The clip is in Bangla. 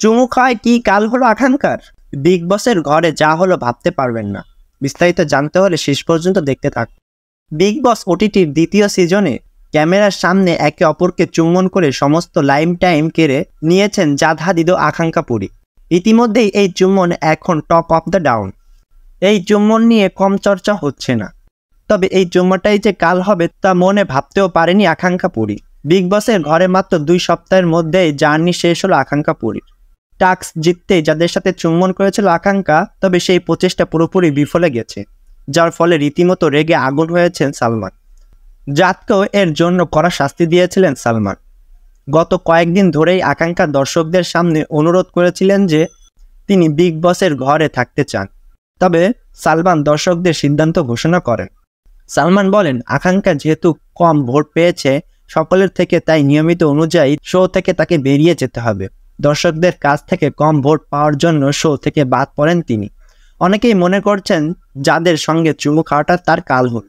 চুমু খায় কি কাল হলো আঠানকার বিগ বসের ঘরে যা হলো ভাবতে পারবেন না বিস্তারিত জানতে হলে শেষ পর্যন্ত দেখতে থাক বিগ বস ওটিটির দ্বিতীয় সিজনে ক্যামেরার সামনে একে অপরকে চুম্বন করে সমস্ত লাইম টাইম কেড়ে নিয়েছেন জাধা দিদ আকাঙ্ক্ষা পুরী ইতিমধ্যেই এই চুম্বন এখন টপ অফ দ্য ডাউন এই চুম্বন নিয়ে কম চর্চা হচ্ছে না তবে এই চুম্বনটাই যে কাল হবে তা মনে ভাবতেও পারেনি আকাঙ্ক্ষা পুরী বিগ বসের ঘরে মাত্র দুই সপ্তাহের মধ্যেই জার্নি শেষ হলো আকাঙ্ক্ষা পুরীর টাক্স জিততে যাদের সাথে চুম্বন করেছিল আকাঙ্ক্ষা তবে সেই প্রচেষ্টা পুরোপুরি বিফলে গেছে যার ফলে রীতিমতো রেগে আগুন হয়েছেন সালমান জাতকেও এর জন্য কড়া শাস্তি দিয়েছিলেন সালমান গত কয়েকদিন ধরেই আকাঙ্ক্ষা দর্শকদের সামনে অনুরোধ করেছিলেন যে তিনি বিগ বসের ঘরে থাকতে চান তবে সালমান দর্শকদের সিদ্ধান্ত ঘোষণা করেন সালমান বলেন আকাঙ্ক্ষা যেহেতু কম ভোট পেয়েছে সকলের থেকে তাই নিয়মিত অনুযায়ী শো থেকে তাকে বেরিয়ে যেতে হবে দর্শকদের কাছ থেকে কম ভোট পাওয়ার জন্য শো থেকে বাদ পড়েন তিনি অনেকেই মনে করছেন যাদের সঙ্গে চুমু খাওয়াটা তার কাল হল